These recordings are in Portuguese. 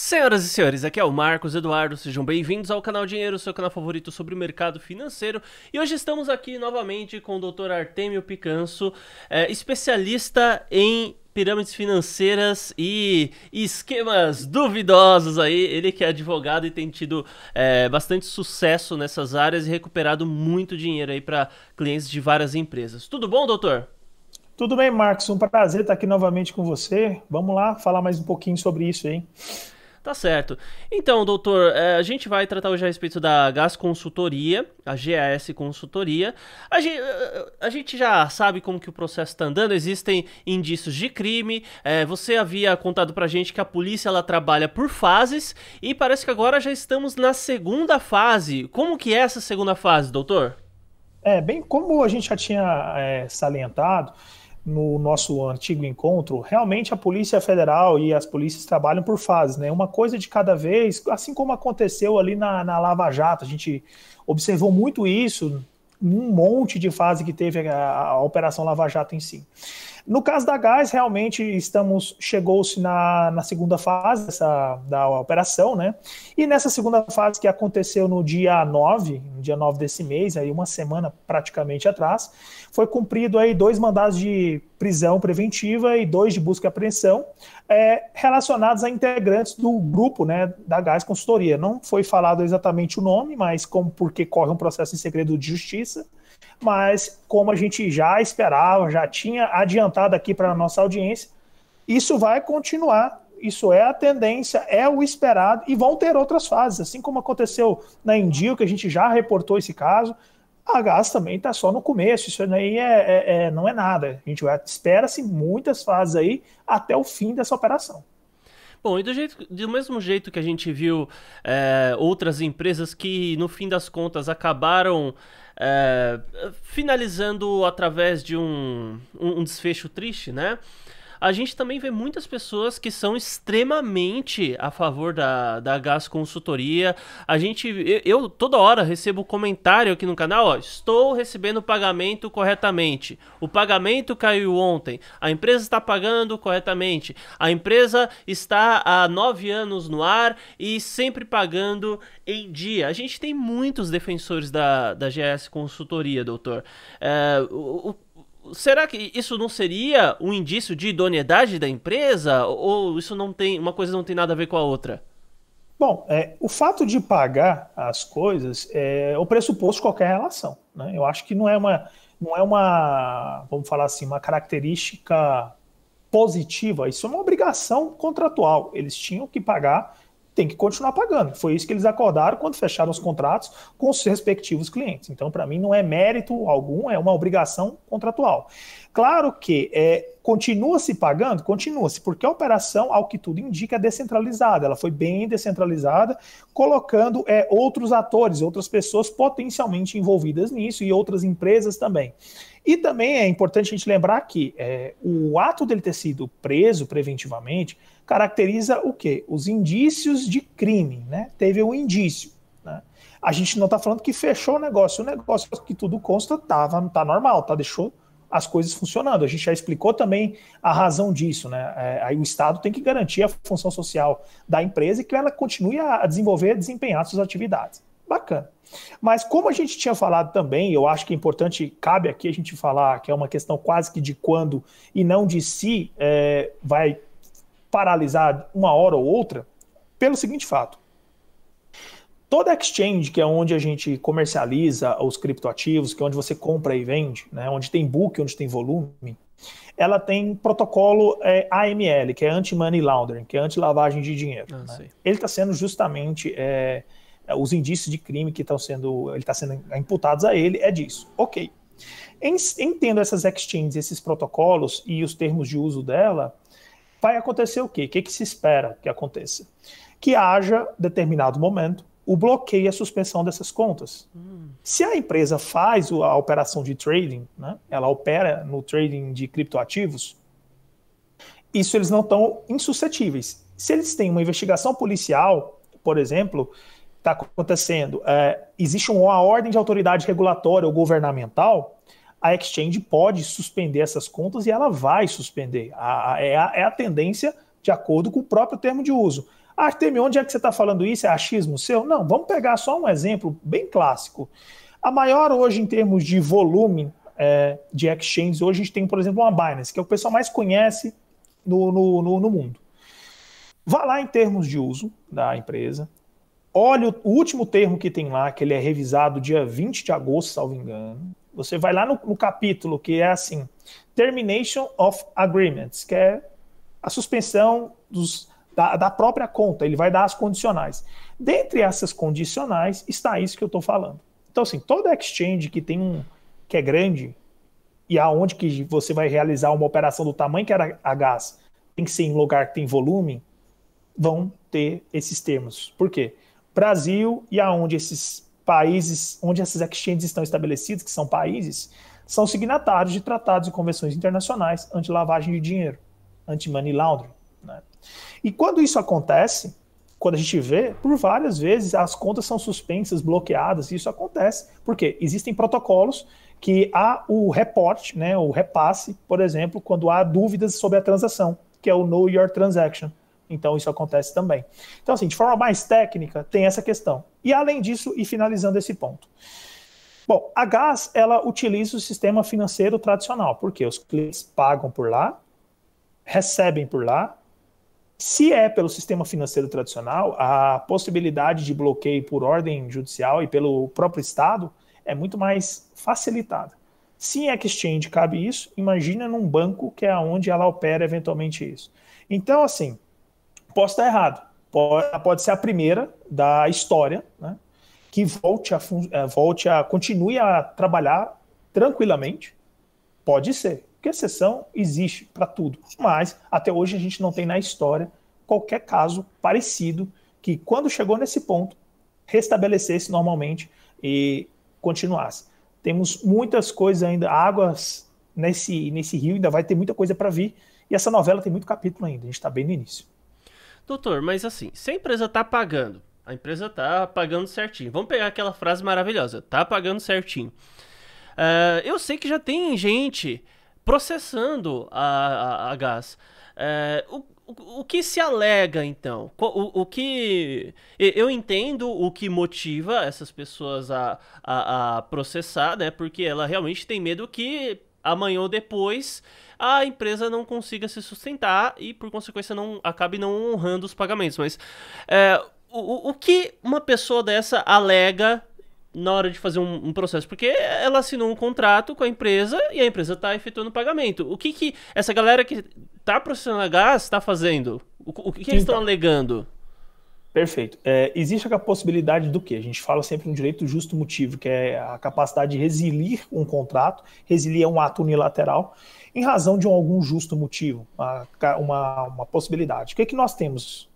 Senhoras e senhores, aqui é o Marcos Eduardo, sejam bem-vindos ao canal Dinheiro, seu canal favorito sobre o mercado financeiro. E hoje estamos aqui novamente com o Dr. Artemio Picanso, é, especialista em pirâmides financeiras e esquemas duvidosos aí. Ele que é advogado e tem tido é, bastante sucesso nessas áreas e recuperado muito dinheiro aí para clientes de várias empresas. Tudo bom, doutor? Tudo bem, Marcos. Um prazer estar aqui novamente com você. Vamos lá falar mais um pouquinho sobre isso, hein? Tá certo. Então, doutor, é, a gente vai tratar hoje a respeito da Gas Consultoria, a GAS Consultoria. A gente, eh, eh, a gente já sabe como que o processo está andando, existem indícios de crime. É, você havia contado pra gente que a polícia ela trabalha por fases e parece que agora já estamos na segunda fase. Como que é essa segunda fase, doutor? É, bem como a gente já tinha é, salientado, no nosso antigo encontro, realmente a Polícia Federal e as polícias trabalham por fases, né? Uma coisa de cada vez, assim como aconteceu ali na, na Lava Jato, a gente observou muito isso num monte de fase que teve a, a Operação Lava Jato em si. No caso da Gás, realmente estamos chegou-se na, na segunda fase dessa, da operação, né? E nessa segunda fase que aconteceu no dia 9, no dia 9 desse mês, aí uma semana praticamente atrás, foi cumprido aí dois mandados de prisão preventiva e dois de busca e apreensão é, relacionados a integrantes do grupo né, da Gás Consultoria. Não foi falado exatamente o nome, mas como porque corre um processo em segredo de justiça mas como a gente já esperava, já tinha adiantado aqui para a nossa audiência, isso vai continuar. Isso é a tendência, é o esperado, e vão ter outras fases, assim como aconteceu na Indio, que a gente já reportou esse caso. A gás também está só no começo, isso aí é, é, é, não é nada. A gente espera-se muitas fases aí até o fim dessa operação. Bom, e do, jeito, do mesmo jeito que a gente viu é, outras empresas que, no fim das contas, acabaram é, finalizando através de um, um, um desfecho triste, né? a gente também vê muitas pessoas que são extremamente a favor da, da gás consultoria. A gente, eu, eu toda hora recebo comentário aqui no canal, ó, estou recebendo o pagamento corretamente. O pagamento caiu ontem. A empresa está pagando corretamente. A empresa está há nove anos no ar e sempre pagando em dia. A gente tem muitos defensores da, da GS Consultoria, doutor. É, o, o será que isso não seria um indício de idoneidade da empresa? Ou isso não tem. Uma coisa não tem nada a ver com a outra? Bom, é, o fato de pagar as coisas é o pressuposto de qualquer relação. Né? Eu acho que não é uma, não é uma, vamos falar assim, uma característica positiva. Isso é uma obrigação contratual. Eles tinham que pagar tem que continuar pagando. Foi isso que eles acordaram quando fecharam os contratos com os respectivos clientes. Então, para mim, não é mérito algum, é uma obrigação contratual. Claro que é, continua se pagando? Continua-se, porque a operação, ao que tudo indica, é descentralizada. Ela foi bem descentralizada, colocando é, outros atores, outras pessoas potencialmente envolvidas nisso e outras empresas também. E também é importante a gente lembrar que é, o ato dele ter sido preso preventivamente caracteriza o quê? Os indícios de crime, né? Teve um indício. Né? A gente não está falando que fechou o negócio, o negócio que tudo consta estava, tá normal, tá deixou as coisas funcionando. A gente já explicou também a razão disso, né? É, aí o Estado tem que garantir a função social da empresa e que ela continue a, desenvolver, a desempenhar suas atividades. Bacana. Mas como a gente tinha falado também, eu acho que é importante, cabe aqui a gente falar que é uma questão quase que de quando e não de se é, vai paralisar uma hora ou outra pelo seguinte fato. Toda exchange, que é onde a gente comercializa os criptoativos, que é onde você compra e vende, né, onde tem book, onde tem volume, ela tem protocolo é, AML, que é anti-money laundering, que é anti-lavagem de dinheiro. Ah, né? Ele está sendo justamente é, os indícios de crime que estão sendo, ele está sendo imputados a ele é disso. Ok. Entendo essas exchanges, esses protocolos e os termos de uso dela, vai acontecer o quê? O que, que se espera que aconteça? Que haja determinado momento o bloqueio e a suspensão dessas contas. Hum. Se a empresa faz a operação de trading, né, ela opera no trading de criptoativos, isso eles não estão insuscetíveis. Se eles têm uma investigação policial, por exemplo, está acontecendo, é, existe uma ordem de autoridade regulatória ou governamental, a exchange pode suspender essas contas e ela vai suspender. A, a, é, a, é, a, tendência de acordo com o próprio termo de uso. Ah, Artemio, onde é que você está falando isso? É achismo seu? Não, vamos pegar só um exemplo bem clássico. A maior hoje em termos de volume é, de exchanges, hoje a gente tem, por exemplo, uma Binance, que é o pessoal mais conhece no, no, no, no mundo. Vá lá em termos de uso da empresa, olha o, o último termo que tem lá, que ele é revisado dia 20 de agosto, salvo engano você vai lá no, no capítulo que é assim: Termination of Agreements, que é a suspensão dos, da, da própria conta, ele vai dar as condicionais. Dentre essas condicionais está isso que eu estou falando. Então, assim, toda exchange que tem um que é grande e aonde que você vai realizar uma operação do tamanho que era a gás, tem que ser em lugar que tem volume, vão ter esses termos. Por quê? Brasil e aonde esses países onde essas exchanges estão estabelecidas, que são países, são signatários de tratados e convenções internacionais anti-lavagem de dinheiro, anti-money laundering. Né? E quando isso acontece, quando a gente vê, por várias vezes as contas são suspensas, bloqueadas, e isso acontece, porque existem protocolos que há o reporte, né, o repasse, por exemplo, quando há dúvidas sobre a transação, que é o Know Your Transaction. Então isso acontece também. Então, assim, de forma mais técnica, tem essa questão. E além disso, e finalizando esse ponto. Bom, a Gás, ela utiliza o sistema financeiro tradicional, porque os clientes pagam por lá, recebem por lá, se é pelo sistema financeiro tradicional, a possibilidade de bloqueio por ordem judicial e pelo próprio Estado é muito mais facilitada. Se é em exchange cabe isso, imagina num banco que é onde ela opera eventualmente isso. Então, assim, Posso estar errado. Pode, pode ser a primeira da história, né? Que volte a, eh, volte a continue a trabalhar tranquilamente. Pode ser, porque exceção existe para tudo. Mas até hoje a gente não tem na história qualquer caso parecido que, quando chegou nesse ponto, restabelecesse normalmente e continuasse. Temos muitas coisas ainda, águas nesse, nesse rio, ainda vai ter muita coisa para vir. E essa novela tem muito capítulo ainda, a gente está bem no início. Doutor, mas assim, se a empresa está pagando, a empresa está pagando certinho. Vamos pegar aquela frase maravilhosa, está pagando certinho. Uh, eu sei que já tem gente processando a, a, a gás. Uh, o, o, o que se alega então? O, o que. Eu entendo o que motiva essas pessoas a, a, a processar, né? Porque ela realmente tem medo que amanhã ou depois a empresa não consiga se sustentar e, por consequência, não acabe não honrando os pagamentos. Mas é, o, o que uma pessoa dessa alega na hora de fazer um, um, processo? Porque ela assinou um contrato com a empresa e a empresa está efetuando o pagamento. O que, que essa galera que está processando a gás está fazendo? O, o que, que eles estão alegando? Perfeito. É, existe a possibilidade do que? A gente fala sempre um direito justo motivo, que é a capacidade de resilir um contrato. Resilir é um ato unilateral em razão de algum justo motivo, uma, uma, uma possibilidade. O que, é que nós temos?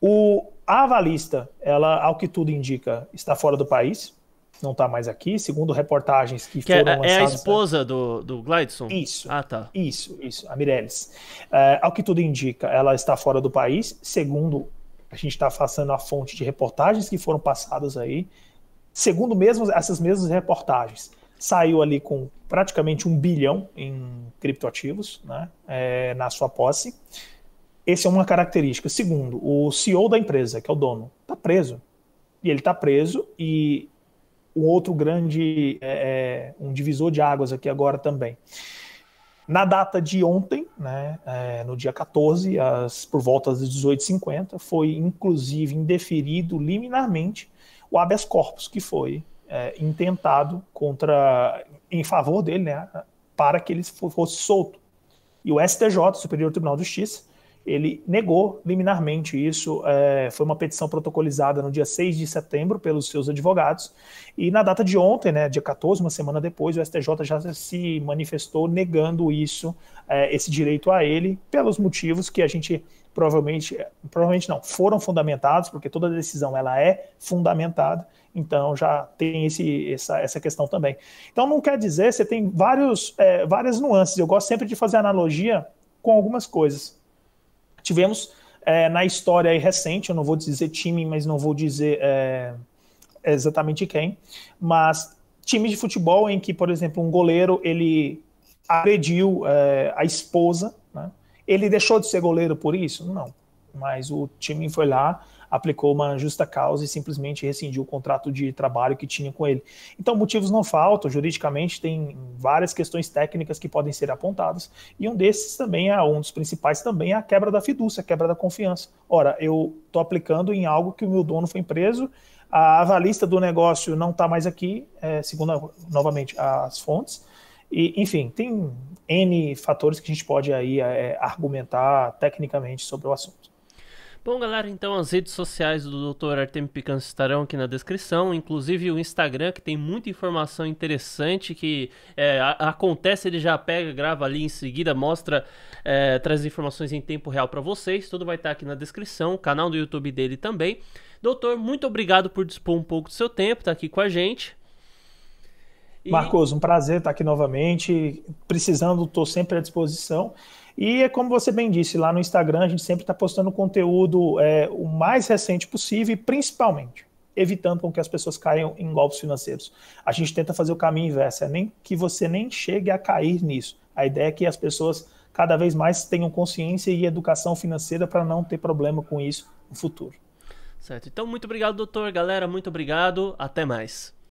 O, a avalista, ela, ao que tudo indica, está fora do país, não está mais aqui, segundo reportagens que, que é, foram é, lançadas. É a esposa do, do Glidson? Isso. Ah, tá. Isso, isso, a Mireles. É, ao que tudo indica, ela está fora do país, segundo a gente está passando a fonte de reportagens que foram passadas aí. Segundo mesmo, essas mesmas reportagens, saiu ali com praticamente um bilhão em criptoativos né, é, na sua posse. Essa é uma característica. Segundo, o CEO da empresa, que é o dono, está preso. E ele está preso e um outro grande, é, um divisor de águas aqui agora também na data de ontem, né, é, no dia 14, por volta das 18h50, foi inclusive indeferido liminarmente o habeas corpus que foi é, intentado contra, em favor dele, né, para que ele fosse solto. E o STJ, Superior Tribunal de Justiça, ele negou liminarmente isso. É, foi uma petição protocolizada no dia 6 de setembro pelos seus advogados. E na data de ontem, né, dia 14, uma semana depois, o STJ já se manifestou negando isso, é, esse direito a ele, pelos motivos que a gente provavelmente, provavelmente não, foram fundamentados, porque toda decisão ela é fundamentada. Então já tem esse, essa, essa questão também. Então não quer dizer, você tem vários, é, várias nuances. Eu gosto sempre de fazer analogia com algumas coisas. Tivemos é, na história recente, eu não vou dizer time, mas não vou dizer é, exatamente quem, mas times de futebol em que, por exemplo, um goleiro ele agrediu é, a esposa, né? ele deixou de ser goleiro por isso? Não, mas o time foi lá, aplicou uma justa causa e simplesmente rescindiu o contrato de trabalho que tinha com ele. Então, motivos não faltam, juridicamente tem várias questões técnicas que podem ser apontadas, e um desses também é um dos principais também é a quebra da fidúcia, a quebra da confiança. Ora, eu estou aplicando em algo que o meu dono foi preso, a avalista do negócio não está mais aqui, é, segundo a, novamente as fontes, e, enfim, tem N fatores que a gente pode aí é, argumentar tecnicamente sobre o assunto. Bom, galera, então as redes sociais do Dr. Artemio Picanço estarão aqui na descrição, inclusive o Instagram, que tem muita informação interessante que é, acontece, ele já pega, grava ali em seguida, mostra, é, traz informações em tempo real para vocês. Tudo vai estar tá aqui na descrição, o canal do YouTube dele também. Doutor, muito obrigado por dispor um pouco do seu tempo, tá aqui com a gente. E... Marcos, um prazer estar tá aqui novamente. Precisando, estou sempre à disposição. E é como você bem disse, lá no Instagram a gente sempre está postando conteúdo é, o mais recente possível e principalmente evitando com que as pessoas caiam em golpes financeiros. A gente tenta fazer o caminho inverso, é nem que você nem chegue a cair nisso. A ideia é que as pessoas cada vez mais tenham consciência e educação financeira para não ter problema com isso no futuro. Certo. Então, muito obrigado, doutor. Galera, muito obrigado. Até mais.